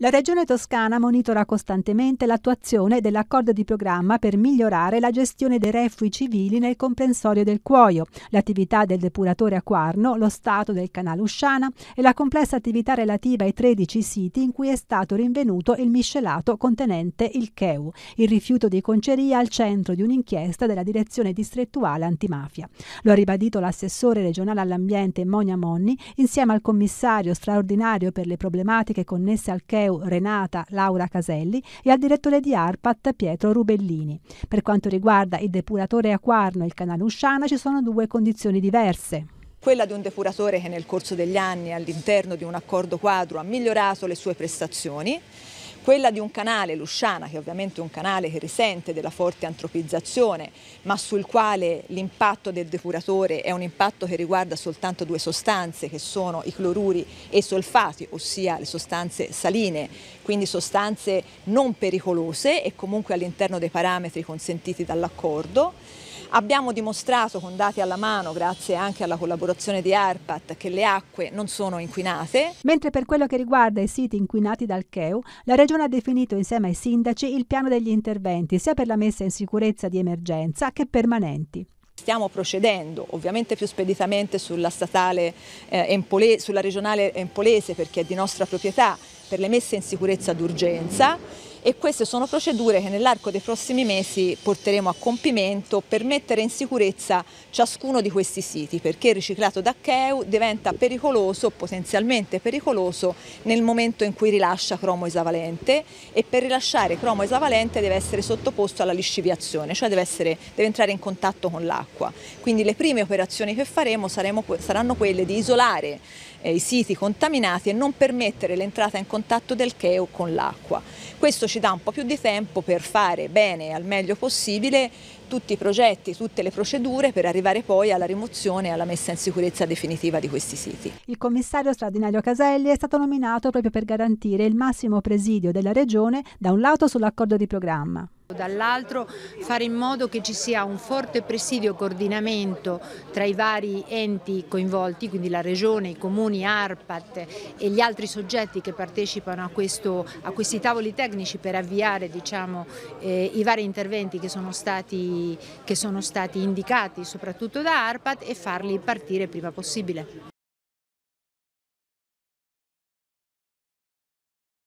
La Regione Toscana monitora costantemente l'attuazione dell'accordo di programma per migliorare la gestione dei refughi civili nel comprensorio del Cuoio, l'attività del depuratore Acquarno, lo stato del canale Usciana e la complessa attività relativa ai 13 siti in cui è stato rinvenuto il miscelato contenente il CEU, il rifiuto di conceria al centro di un'inchiesta della Direzione Distrettuale Antimafia. Lo ha ribadito l'assessore regionale all'ambiente Monia Monni insieme al commissario straordinario per le problematiche connesse al CEU Amedeo Renata Laura Caselli e al direttore di ARPAT Pietro Rubellini. Per quanto riguarda il depuratore Aquarno e il canale Usciana ci sono due condizioni diverse quella di un depuratore che nel corso degli anni all'interno di un accordo quadro ha migliorato le sue prestazioni quella di un canale, Lusciana, che è ovviamente è un canale che risente della forte antropizzazione, ma sul quale l'impatto del depuratore è un impatto che riguarda soltanto due sostanze, che sono i cloruri e i solfati, ossia le sostanze saline, quindi sostanze non pericolose e comunque all'interno dei parametri consentiti dall'accordo Abbiamo dimostrato con dati alla mano, grazie anche alla collaborazione di ARPAT, che le acque non sono inquinate. Mentre per quello che riguarda i siti inquinati dal CHEU, la Regione ha definito insieme ai sindaci il piano degli interventi, sia per la messa in sicurezza di emergenza che permanenti. Stiamo procedendo ovviamente più speditamente sulla, statale, eh, Empole, sulla regionale Empolese perché è di nostra proprietà per le messe in sicurezza d'urgenza e queste sono procedure che nell'arco dei prossimi mesi porteremo a compimento per mettere in sicurezza ciascuno di questi siti perché il riciclato da Cheu diventa pericoloso, potenzialmente pericoloso nel momento in cui rilascia cromo esavalente e per rilasciare cromo esavalente deve essere sottoposto alla lisciviazione, cioè deve, essere, deve entrare in contatto con l'acqua. Quindi le prime operazioni che faremo saremo, saranno quelle di isolare eh, i siti contaminati e non permettere l'entrata in contatto del Cheu con l'acqua. Questo ci ci dà un po' più di tempo per fare bene, al meglio possibile, tutti i progetti, tutte le procedure per arrivare poi alla rimozione e alla messa in sicurezza definitiva di questi siti. Il commissario straordinario Caselli è stato nominato proprio per garantire il massimo presidio della Regione da un lato sull'accordo di programma Dall'altro fare in modo che ci sia un forte presidio coordinamento tra i vari enti coinvolti, quindi la Regione, i comuni, ARPAT e gli altri soggetti che partecipano a, questo, a questi tavoli tecnici per avviare diciamo, eh, i vari interventi che sono, stati, che sono stati indicati soprattutto da ARPAT e farli partire prima possibile.